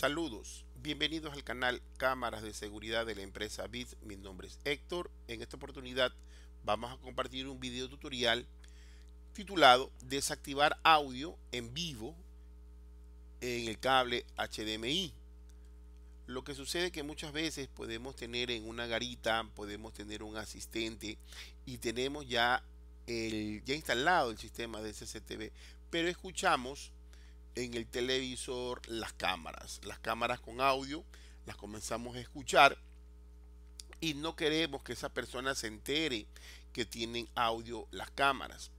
Saludos, bienvenidos al canal Cámaras de Seguridad de la empresa BIT. Mi nombre es Héctor. En esta oportunidad vamos a compartir un video tutorial titulado Desactivar audio en vivo en el cable HDMI. Lo que sucede es que muchas veces podemos tener en una garita, podemos tener un asistente y tenemos ya el ya instalado el sistema de CCTV, pero escuchamos en el televisor las cámaras. Las cámaras con audio las comenzamos a escuchar y no queremos que esa persona se entere que tienen audio las cámaras.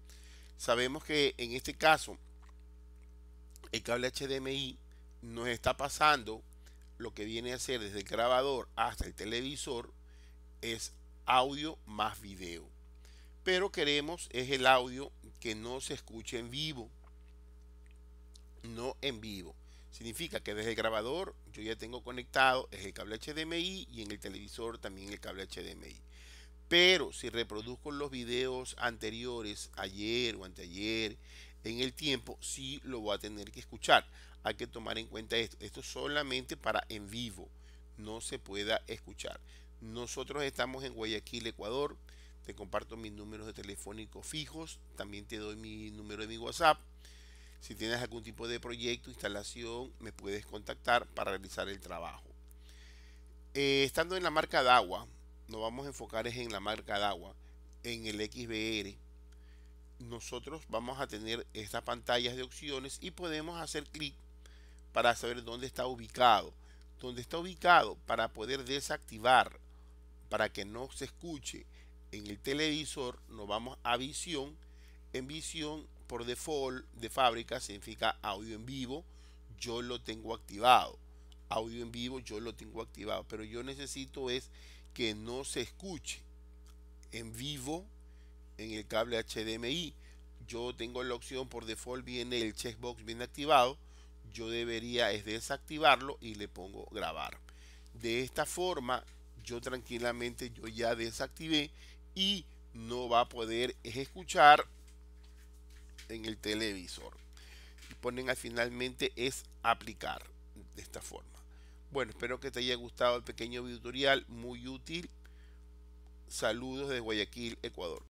Sabemos que en este caso el cable HDMI nos está pasando lo que viene a ser desde el grabador hasta el televisor es audio más video. Pero queremos es el audio que no se escuche en vivo no en vivo. Significa que desde el grabador yo ya tengo conectado es el cable HDMI y en el televisor también el cable HDMI. Pero si reproduzco los videos anteriores, ayer o anteayer, en el tiempo, sí lo voy a tener que escuchar. Hay que tomar en cuenta esto. Esto solamente para en vivo. No se pueda escuchar. Nosotros estamos en Guayaquil, Ecuador. Te comparto mis números de telefónicos fijos. También te doy mi número de mi WhatsApp si tienes algún tipo de proyecto, instalación, me puedes contactar para realizar el trabajo. Eh, estando en la marca de agua, nos vamos a enfocar en la marca de agua. en el XBR. Nosotros vamos a tener estas pantallas de opciones y podemos hacer clic para saber dónde está ubicado. Dónde está ubicado para poder desactivar, para que no se escuche en el televisor, nos vamos a visión. En visión por default de fábrica significa audio en vivo, yo lo tengo activado. Audio en vivo yo lo tengo activado, pero yo necesito es que no se escuche en vivo en el cable HDMI. Yo tengo la opción por default viene el checkbox bien activado, yo debería es desactivarlo y le pongo grabar. De esta forma yo tranquilamente yo ya desactivé y no va a poder escuchar en el televisor. Y ponen al finalmente es aplicar de esta forma. Bueno, espero que te haya gustado el pequeño tutorial, muy útil. Saludos de Guayaquil, Ecuador.